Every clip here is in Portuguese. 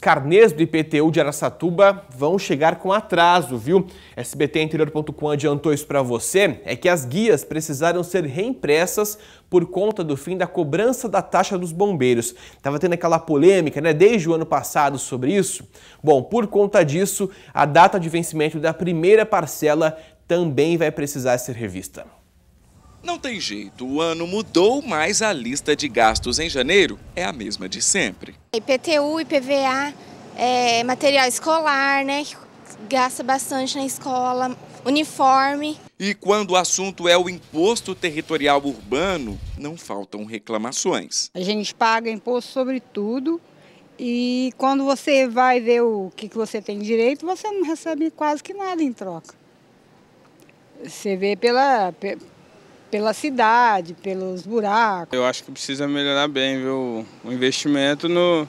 Carnês do IPTU de Aracatuba vão chegar com atraso, viu? SBTinterior.com adiantou isso para você, é que as guias precisaram ser reimpressas por conta do fim da cobrança da taxa dos bombeiros. Tava tendo aquela polêmica, né, desde o ano passado sobre isso. Bom, por conta disso, a data de vencimento da primeira parcela também vai precisar ser revista. Não tem jeito, o ano mudou, mas a lista de gastos em janeiro é a mesma de sempre. IPTU, IPVA, é, material escolar, né? Gasta bastante na escola, uniforme. E quando o assunto é o imposto territorial urbano, não faltam reclamações. A gente paga imposto sobre tudo e quando você vai ver o que, que você tem direito, você não recebe quase que nada em troca. Você vê pela, pela cidade, pelos buracos. Eu acho que precisa melhorar bem viu? o investimento no,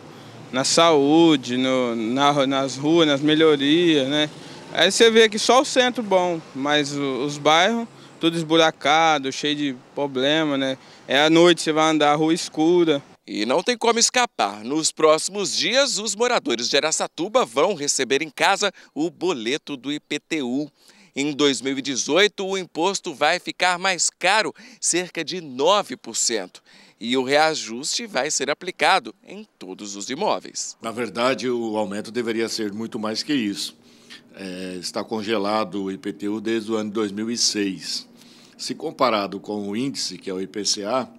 na saúde, no, na, nas ruas, nas melhorias, né? Aí você vê que só o centro bom, mas os bairros tudo esburacado, cheio de problema, né? É à noite, você vai andar, rua escura. E não tem como escapar. Nos próximos dias, os moradores de Aracatuba vão receber em casa o boleto do IPTU. Em 2018, o imposto vai ficar mais caro, cerca de 9%. E o reajuste vai ser aplicado em todos os imóveis. Na verdade, o aumento deveria ser muito mais que isso. É, está congelado o IPTU desde o ano 2006. Se comparado com o índice, que é o IPCA,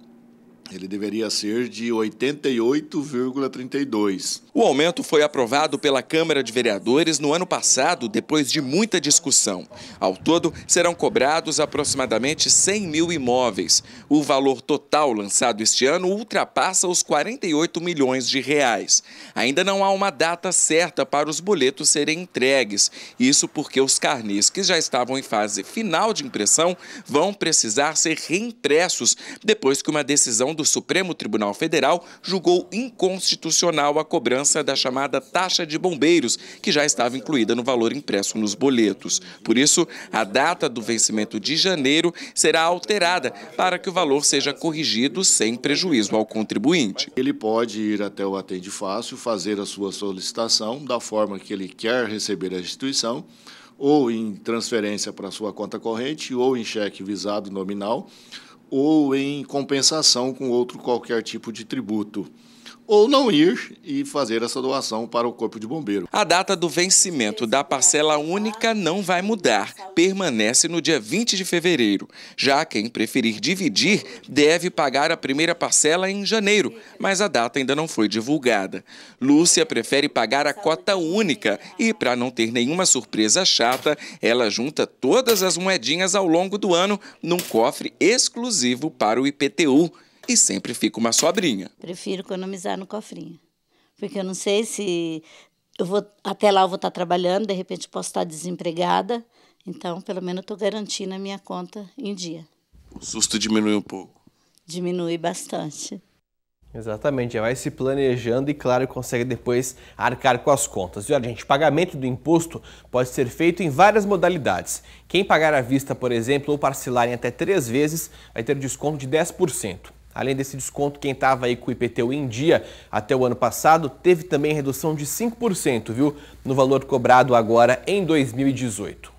ele deveria ser de 88,32. O aumento foi aprovado pela Câmara de Vereadores no ano passado, depois de muita discussão. Ao todo, serão cobrados aproximadamente 100 mil imóveis. O valor total lançado este ano ultrapassa os 48 milhões de reais. Ainda não há uma data certa para os boletos serem entregues. Isso porque os carnês que já estavam em fase final de impressão vão precisar ser reimpressos depois que uma decisão do do Supremo Tribunal Federal julgou inconstitucional a cobrança da chamada taxa de bombeiros, que já estava incluída no valor impresso nos boletos. Por isso, a data do vencimento de janeiro será alterada para que o valor seja corrigido sem prejuízo ao contribuinte. Ele pode ir até o Atende Fácil, fazer a sua solicitação da forma que ele quer receber a instituição, ou em transferência para sua conta corrente, ou em cheque visado nominal, ou em compensação com outro qualquer tipo de tributo ou não ir e fazer essa doação para o Corpo de Bombeiro. A data do vencimento da parcela única não vai mudar, permanece no dia 20 de fevereiro. Já quem preferir dividir deve pagar a primeira parcela em janeiro, mas a data ainda não foi divulgada. Lúcia prefere pagar a cota única e, para não ter nenhuma surpresa chata, ela junta todas as moedinhas ao longo do ano num cofre exclusivo para o IPTU e sempre fica uma sobrinha. Prefiro economizar no cofrinho, porque eu não sei se eu vou até lá eu vou estar trabalhando, de repente posso estar desempregada, então pelo menos eu estou garantindo a minha conta em dia. O susto diminui um pouco. Diminui bastante. Exatamente, já vai se planejando e, claro, consegue depois arcar com as contas. E olha, gente, pagamento do imposto pode ser feito em várias modalidades. Quem pagar à vista, por exemplo, ou parcelar em até três vezes, vai ter desconto de 10%. Além desse desconto, quem estava aí com o IPTU em dia até o ano passado teve também redução de 5%, viu? No valor cobrado agora em 2018.